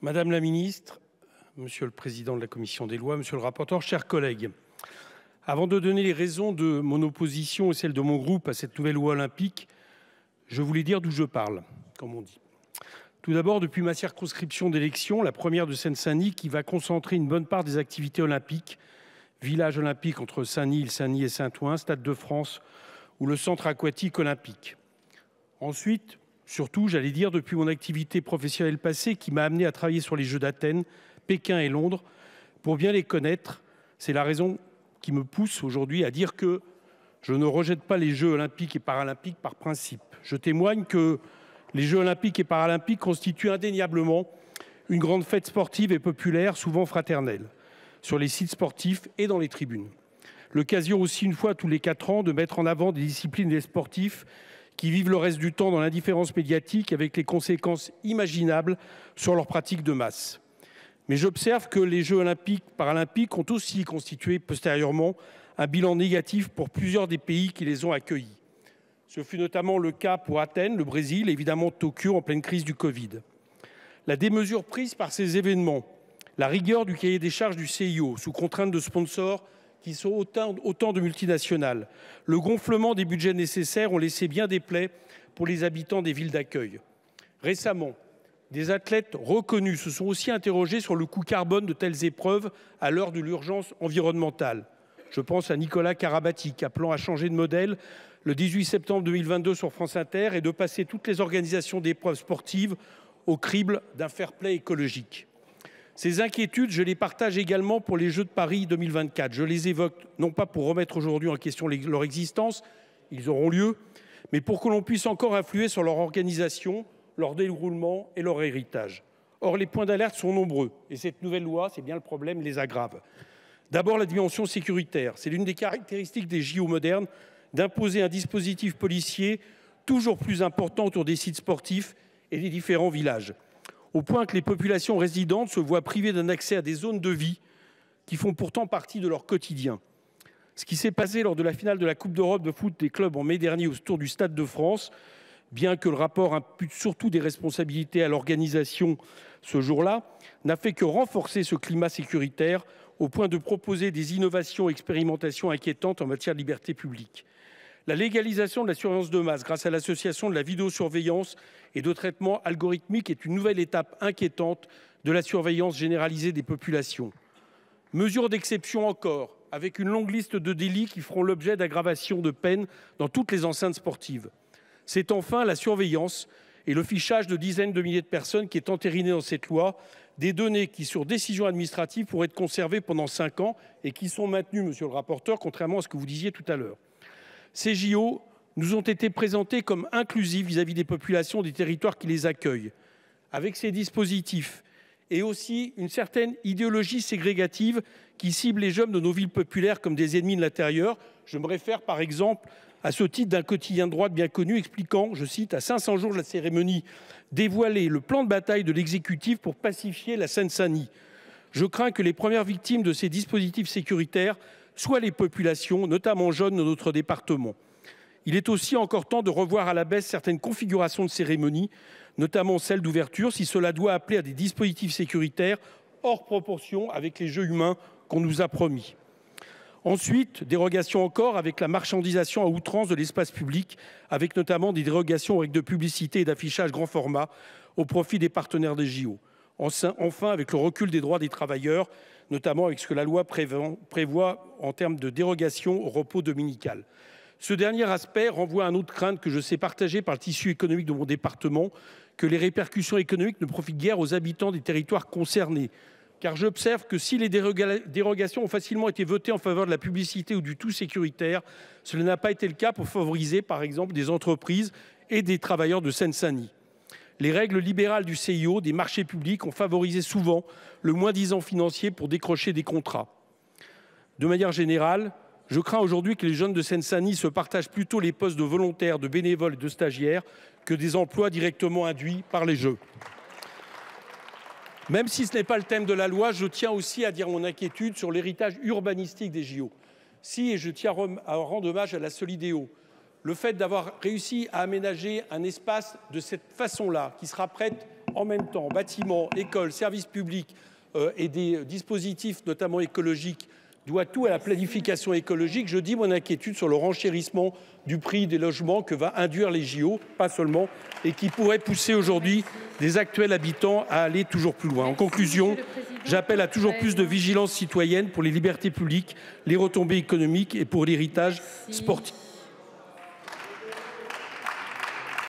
Madame la Ministre, Monsieur le Président de la Commission des lois, Monsieur le rapporteur, chers collègues, avant de donner les raisons de mon opposition et celle de mon groupe à cette nouvelle loi olympique, je voulais dire d'où je parle, comme on dit. Tout d'abord, depuis ma circonscription d'élection, la première de Seine-Saint-Denis, qui va concentrer une bonne part des activités olympiques, village olympique entre Saint-Nil, Saint-Denis et Saint-Ouen, Stade de France ou le centre aquatique olympique. Ensuite, Surtout, j'allais dire, depuis mon activité professionnelle passée qui m'a amené à travailler sur les Jeux d'Athènes, Pékin et Londres, pour bien les connaître, c'est la raison qui me pousse aujourd'hui à dire que je ne rejette pas les Jeux olympiques et paralympiques par principe. Je témoigne que les Jeux olympiques et paralympiques constituent indéniablement une grande fête sportive et populaire, souvent fraternelle, sur les sites sportifs et dans les tribunes. L'occasion aussi, une fois tous les quatre ans, de mettre en avant des disciplines et des sportifs qui vivent le reste du temps dans l'indifférence médiatique avec les conséquences imaginables sur leurs pratiques de masse. Mais j'observe que les Jeux olympiques, paralympiques ont aussi constitué postérieurement un bilan négatif pour plusieurs des pays qui les ont accueillis. Ce fut notamment le cas pour Athènes, le Brésil, et évidemment Tokyo en pleine crise du Covid. La démesure prise par ces événements, la rigueur du cahier des charges du CIO sous contrainte de sponsors qui sont autant, de multinationales. Le gonflement des budgets nécessaires ont laissé bien des plaies pour les habitants des villes d'accueil. Récemment, des athlètes reconnus se sont aussi interrogés sur le coût carbone de telles épreuves à l'heure de l'urgence environnementale. Je pense à Nicolas a appelant à changer de modèle le 18 septembre 2022 sur France Inter et de passer toutes les organisations d'épreuves sportives au crible d'un fair play écologique. Ces inquiétudes, je les partage également pour les Jeux de Paris 2024. Je les évoque non pas pour remettre aujourd'hui en question leur existence, ils auront lieu, mais pour que l'on puisse encore influer sur leur organisation, leur déroulement et leur héritage. Or, les points d'alerte sont nombreux, et cette nouvelle loi, c'est bien le problème, les aggrave. D'abord, la dimension sécuritaire. C'est l'une des caractéristiques des JO modernes d'imposer un dispositif policier toujours plus important autour des sites sportifs et des différents villages au point que les populations résidentes se voient privées d'un accès à des zones de vie qui font pourtant partie de leur quotidien. Ce qui s'est passé lors de la finale de la Coupe d'Europe de foot des clubs en mai dernier au tour du Stade de France, bien que le rapport impute surtout des responsabilités à l'organisation ce jour-là, n'a fait que renforcer ce climat sécuritaire au point de proposer des innovations et expérimentations inquiétantes en matière de liberté publique. La légalisation de la surveillance de masse grâce à l'association de la vidéosurveillance et de traitements algorithmiques est une nouvelle étape inquiétante de la surveillance généralisée des populations. Mesure d'exception encore, avec une longue liste de délits qui feront l'objet d'aggravation de peine dans toutes les enceintes sportives. C'est enfin la surveillance et le fichage de dizaines de milliers de personnes qui est entériné dans cette loi, des données qui, sur décision administrative, pourraient être conservées pendant cinq ans et qui sont maintenues, monsieur le rapporteur, contrairement à ce que vous disiez tout à l'heure. Ces JO nous ont été présentés comme inclusifs vis-à-vis des populations des territoires qui les accueillent. Avec ces dispositifs et aussi une certaine idéologie ségrégative qui cible les jeunes de nos villes populaires comme des ennemis de l'intérieur, je me réfère par exemple à ce titre d'un quotidien de droite bien connu expliquant, je cite, à 500 jours de la cérémonie, dévoiler le plan de bataille de l'exécutif pour pacifier la Seine-Saint-Denis. Je crains que les premières victimes de ces dispositifs sécuritaires soit les populations, notamment jeunes, de notre département. Il est aussi encore temps de revoir à la baisse certaines configurations de cérémonies, notamment celles d'ouverture, si cela doit appeler à des dispositifs sécuritaires hors proportion avec les jeux humains qu'on nous a promis. Ensuite, dérogation encore avec la marchandisation à outrance de l'espace public, avec notamment des dérogations aux règles de publicité et d'affichage grand format au profit des partenaires des JO. Enfin, avec le recul des droits des travailleurs, notamment avec ce que la loi prévoit en termes de dérogation au repos dominical. Ce dernier aspect renvoie à une autre crainte que je sais partagée par le tissu économique de mon département, que les répercussions économiques ne profitent guère aux habitants des territoires concernés. Car j'observe que si les dérogations ont facilement été votées en faveur de la publicité ou du tout sécuritaire, cela n'a pas été le cas pour favoriser par exemple des entreprises et des travailleurs de seine saint les règles libérales du CIO, des marchés publics, ont favorisé souvent le moins-disant financier pour décrocher des contrats. De manière générale, je crains aujourd'hui que les jeunes de seine saint se partagent plutôt les postes de volontaires, de bénévoles et de stagiaires que des emplois directement induits par les jeux. Même si ce n'est pas le thème de la loi, je tiens aussi à dire mon inquiétude sur l'héritage urbanistique des JO. Si, et je tiens à rendre hommage à la Solidéo, le fait d'avoir réussi à aménager un espace de cette façon-là, qui sera prête en même temps, bâtiments, écoles, services publics euh, et des dispositifs notamment écologiques, doit tout à la planification écologique. Je dis mon inquiétude sur le renchérissement du prix des logements que va induire les JO, pas seulement, et qui pourrait pousser aujourd'hui des actuels habitants à aller toujours plus loin. En conclusion, j'appelle à toujours plus de vigilance citoyenne pour les libertés publiques, les retombées économiques et pour l'héritage sportif.